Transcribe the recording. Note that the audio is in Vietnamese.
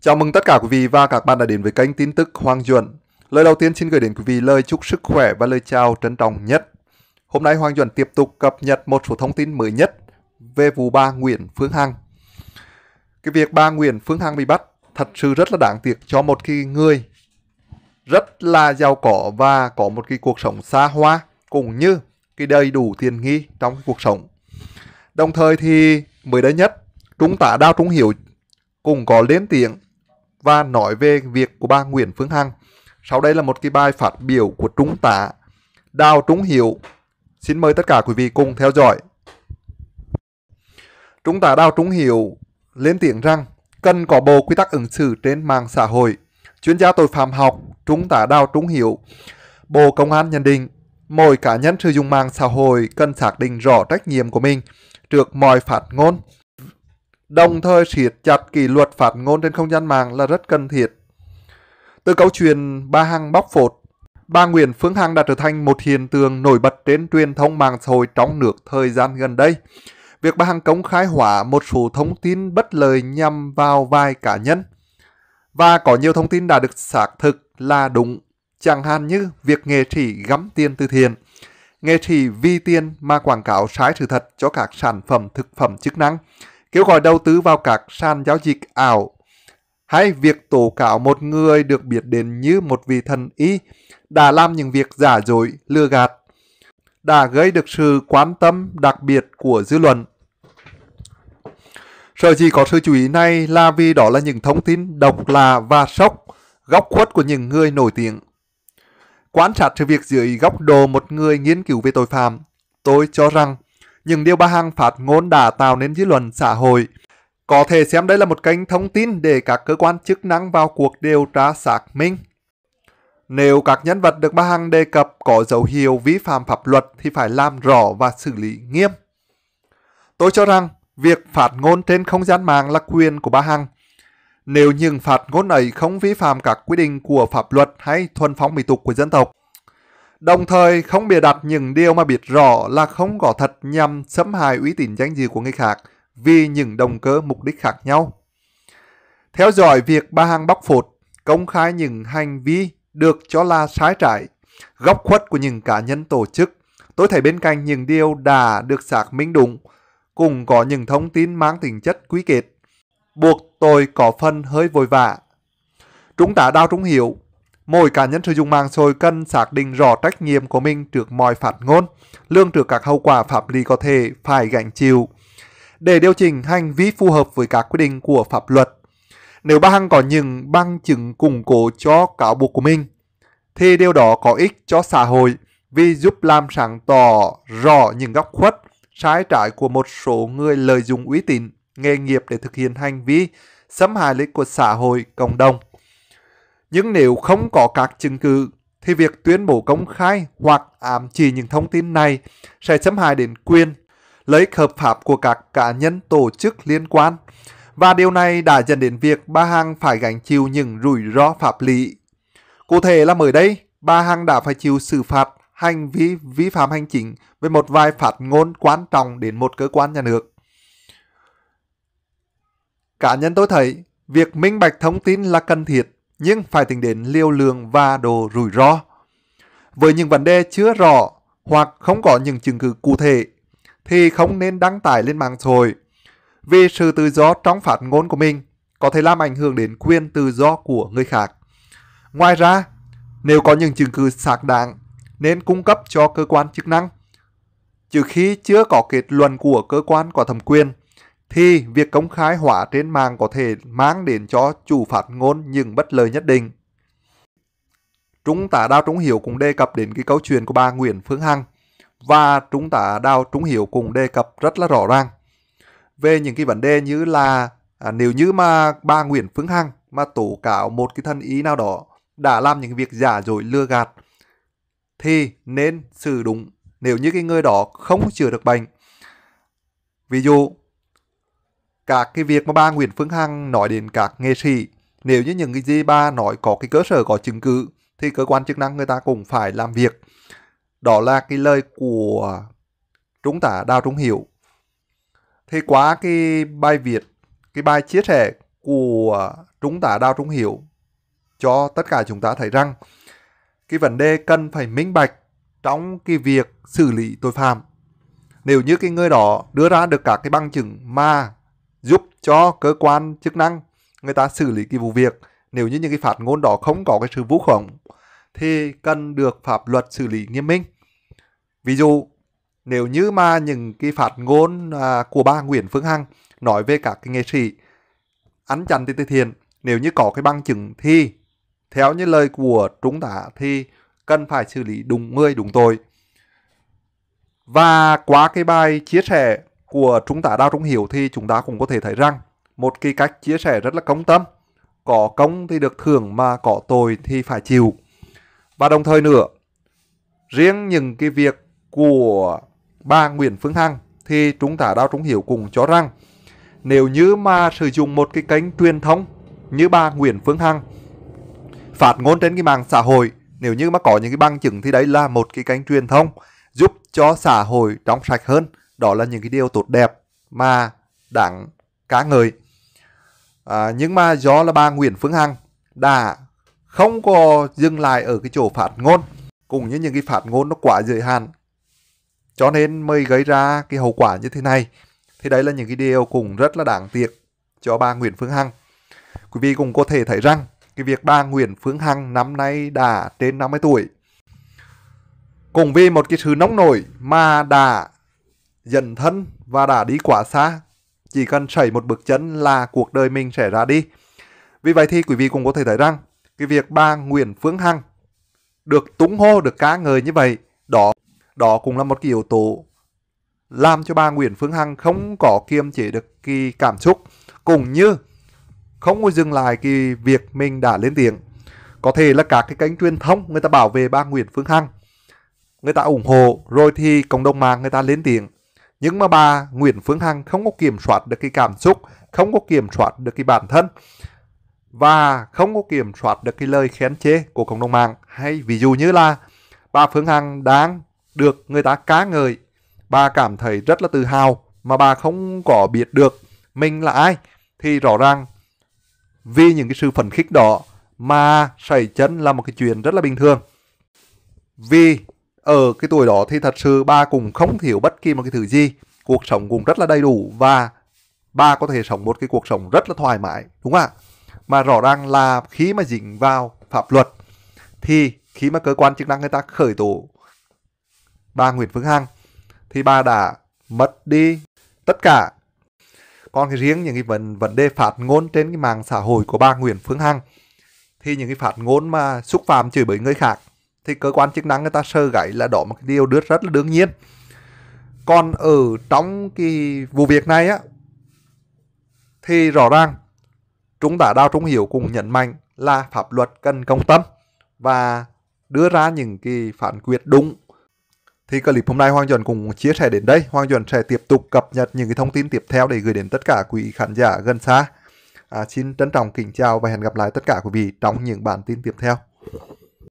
Chào mừng tất cả quý vị và các bạn đã đến với kênh tin tức Hoàng Duẩn. Lời đầu tiên xin gửi đến quý vị lời chúc sức khỏe và lời chào trân trọng nhất. Hôm nay Hoàng Duẩn tiếp tục cập nhật một số thông tin mới nhất về vụ bà Nguyễn Phương Hằng. Cái việc bà Nguyễn Phương Hằng bị bắt thật sự rất là đáng tiếc cho một cái người rất là giàu có và có một cái cuộc sống xa hoa cũng như cái đầy đủ tiền nghi trong cái cuộc sống. Đồng thời thì mới đây nhất, Trung Tả Đào Trung Hiểu cũng có lên tiếng và nói về việc của bà Nguyễn Phương Hằng. Sau đây là một cái bài phát biểu của Trung tá Đào Trung Hiểu. Xin mời tất cả quý vị cùng theo dõi. Trung tá Đào Trung Hiểu lên tiếng rằng cần có bộ quy tắc ứng xử trên mạng xã hội. Chuyên gia tội phạm học Trung tá Đào Trung Hiểu, Bộ Công an nhận định mỗi cá nhân sử dụng mạng xã hội cần xác định rõ trách nhiệm của mình trước mọi phát ngôn đồng thời siết chặt kỷ luật phát ngôn trên không gian mạng là rất cần thiết. Từ câu chuyện ba Hằng bóc phột, bà Nguyễn Phương Hằng đã trở thành một hiện tượng nổi bật trên truyền thông mạng xã hội trong nước thời gian gần đây. Việc bà Hằng công khai hỏa một số thông tin bất lời nhằm vào vài cá nhân và có nhiều thông tin đã được xác thực là đúng, chẳng hạn như việc nghệ sĩ gắm tiền từ thiện, nghệ sĩ vi tiền mà quảng cáo sai sự thật cho các sản phẩm thực phẩm chức năng, kêu gọi đầu tư vào các sàn giao dịch ảo hay việc tố cáo một người được biết đến như một vị thần y đã làm những việc giả dối, lừa gạt, đã gây được sự quan tâm đặc biệt của dư luận. Sở dĩ có sự chú ý này là vì đó là những thông tin độc lạ và sốc, góc khuất của những người nổi tiếng. Quan sát sự việc dưới góc độ một người nghiên cứu về tội phạm, tôi cho rằng những điều bà Hằng phát ngôn đã tạo nên dư luận xã hội. Có thể xem đây là một kênh thông tin để các cơ quan chức năng vào cuộc điều tra xác minh. Nếu các nhân vật được bà Hằng đề cập có dấu hiệu vi phạm pháp luật thì phải làm rõ và xử lý nghiêm. Tôi cho rằng việc phát ngôn trên không gian mạng là quyền của bà Hằng. Nếu những phạt ngôn ấy không vi phạm các quy định của pháp luật hay thuần phong mỹ tục của dân tộc, đồng thời không bịa đặt những điều mà biết rõ là không có thật nhằm xâm hại uy tín danh dự của người khác vì những động cơ mục đích khác nhau. Theo dõi việc bà Hằng bóc phột, công khai những hành vi được cho là trái trái, góc khuất của những cá nhân tổ chức, tôi thấy bên cạnh những điều đã được xác minh đúng, cùng có những thông tin mang tính chất quý kết, buộc tôi có phần hơi vội vã. Trung tá Đào Trung Hiểu mỗi cá nhân sử dụng mạng xã cần xác định rõ trách nhiệm của mình trước mọi phạt ngôn, lương trước các hậu quả pháp lý có thể phải gánh chịu để điều chỉnh hành vi phù hợp với các quy định của pháp luật. Nếu bà Hằng có những bằng chứng củng cố cho cáo buộc của mình, thì điều đó có ích cho xã hội vì giúp làm sáng tỏ rõ những góc khuất, trái trái của một số người lợi dụng uy tín, nghề nghiệp để thực hiện hành vi xâm hại lợi của xã hội, cộng đồng. Nhưng nếu không có các chứng cứ thì việc tuyên bố công khai hoặc ám chỉ những thông tin này sẽ xâm hại đến quyền lấy hợp pháp của các cá nhân tổ chức liên quan và điều này đã dẫn đến việc bà Hằng phải gánh chịu những rủi ro pháp lý. Cụ thể là mới đây, bà Hằng đã phải chịu xử phạt hành vi vi phạm hành chính về một vài phát ngôn quan trọng đến một cơ quan nhà nước. Cá nhân tôi thấy, việc minh bạch thông tin là cần thiết nhưng phải tính đến liều lượng và độ rủi ro. Với những vấn đề chưa rõ hoặc không có những chứng cứ cụ thể thì không nên đăng tải lên mạng xã hội vì sự tự do trong phát ngôn của mình có thể làm ảnh hưởng đến quyền tự do của người khác. Ngoài ra, nếu có những chứng cứ xác đáng nên cung cấp cho cơ quan chức năng. Trừ khi chưa có kết luận của cơ quan có thẩm quyền thì việc công khai hóa trên mạng có thể mang đến cho chủ phát ngôn những bất lợi nhất định. Trung tá Đào Trung Hiểu cũng đề cập đến cái câu chuyện của bà Nguyễn Phương Hằng và Trung tá Đào Trung Hiểu cũng đề cập rất là rõ ràng về những cái vấn đề như là à, nếu như mà bà Nguyễn Phương Hằng mà tố cáo một cái thân ý nào đó đã làm những việc giả dối lừa gạt thì nên xử đúng nếu như cái người đó không chữa được bệnh. Ví dụ các cái việc mà bà Nguyễn Phương Hằng nói đến các nghệ sĩ nếu như những cái gì bà nói có cái cơ sở có chứng cứ thì cơ quan chức năng người ta cũng phải làm việc đó là cái lời của chúng ta Đào Trung Hiểu thì quá cái bài viết cái bài chia sẻ của chúng ta Đào Trung Hiểu cho tất cả chúng ta thấy rằng cái vấn đề cần phải minh bạch trong cái việc xử lý tội phạm nếu như cái người đó đưa ra được các cái bằng chứng mà cho cơ quan chức năng người ta xử lý cái vụ việc nếu như những cái phát ngôn đó không có cái sự vũ khống thì cần được pháp luật xử lý nghiêm minh ví dụ nếu như mà những cái phát ngôn à, của bà Nguyễn Phương Hằng nói về các cái nghệ sĩ ăn chặn từ thiện nếu như có cái bằng chứng thì theo như lời của chúng ta thì cần phải xử lý đúng người đúng tội và qua cái bài chia sẻ của Trung tá Đào Trung Hiểu thì chúng ta cũng có thể thấy rằng một cái cách chia sẻ rất là công tâm. Có công thì được thưởng mà có tội thì phải chịu. Và đồng thời nữa, riêng những cái việc của bà Nguyễn Phương Hằng thì Trung tá Đào Trung Hiểu cũng cho rằng nếu như mà sử dụng một cái kênh truyền thông như bà Nguyễn Phương Hằng phát ngôn trên cái mạng xã hội nếu như mà có những cái bằng chứng thì đấy là một cái kênh truyền thông giúp cho xã hội trong sạch hơn đó là những cái điều tốt đẹp mà đảng cá ngợi à, nhưng mà do là bà Nguyễn Phương Hằng đã không có dừng lại ở cái chỗ phát ngôn cũng như những cái phát ngôn nó quá giới hạn cho nên mới gây ra cái hậu quả như thế này thì đấy là những cái điều cũng rất là đáng tiếc cho bà Nguyễn Phương Hằng quý vị cũng có thể thấy rằng cái việc bà Nguyễn Phương Hằng năm nay đã trên 50 tuổi cùng vì một cái sự nóng nổi mà đã dần thân và đã đi quá xa. Chỉ cần xảy một bước chân là cuộc đời mình sẽ ra đi. Vì vậy thì quý vị cũng có thể thấy rằng cái việc bà Nguyễn Phương Hằng được túng hô, được cá ngợi như vậy, đó đó cũng là một cái yếu tố làm cho bà Nguyễn Phương Hằng không có kiềm chế được cái cảm xúc cũng như không có dừng lại cái việc mình đã lên tiếng. Có thể là các cái kênh truyền thông người ta bảo vệ bà Nguyễn Phương Hằng, người ta ủng hộ rồi thì cộng đồng mạng người ta lên tiếng nhưng mà bà Nguyễn Phương Hằng không có kiểm soát được cái cảm xúc, không có kiểm soát được cái bản thân và không có kiểm soát được cái lời khen chê của cộng đồng mạng. Hay ví dụ như là bà Phương Hằng đang được người ta cá ngợi, bà cảm thấy rất là tự hào mà bà không có biết được mình là ai thì rõ ràng vì những cái sự phấn khích đó mà sẩy chân là một cái chuyện rất là bình thường. Vì ở ờ, cái tuổi đó thì thật sự ba cũng không thiếu bất kỳ một cái thứ gì cuộc sống cũng rất là đầy đủ và ba có thể sống một cái cuộc sống rất là thoải mái đúng không ạ mà rõ ràng là khi mà dính vào pháp luật thì khi mà cơ quan chức năng người ta khởi tố ba Nguyễn Phương Hằng thì ba đã mất đi tất cả còn cái riêng những cái vấn vấn đề phạt ngôn trên cái mạng xã hội của ba Nguyễn Phương Hằng thì những cái phạt ngôn mà xúc phạm chửi bới người khác thì cơ quan chức năng người ta sơ gãy là đó một cái điều được rất là đương nhiên còn ở trong cái vụ việc này á thì rõ ràng chúng ta đào trung hiểu cùng nhận mạnh là pháp luật cần công tâm và đưa ra những cái phản quyết đúng thì clip hôm nay Hoàng Duẩn cùng chia sẻ đến đây. Hoàng Duẩn sẽ tiếp tục cập nhật những cái thông tin tiếp theo để gửi đến tất cả quý khán giả gần xa. À, xin trân trọng kính chào và hẹn gặp lại tất cả quý vị trong những bản tin tiếp theo.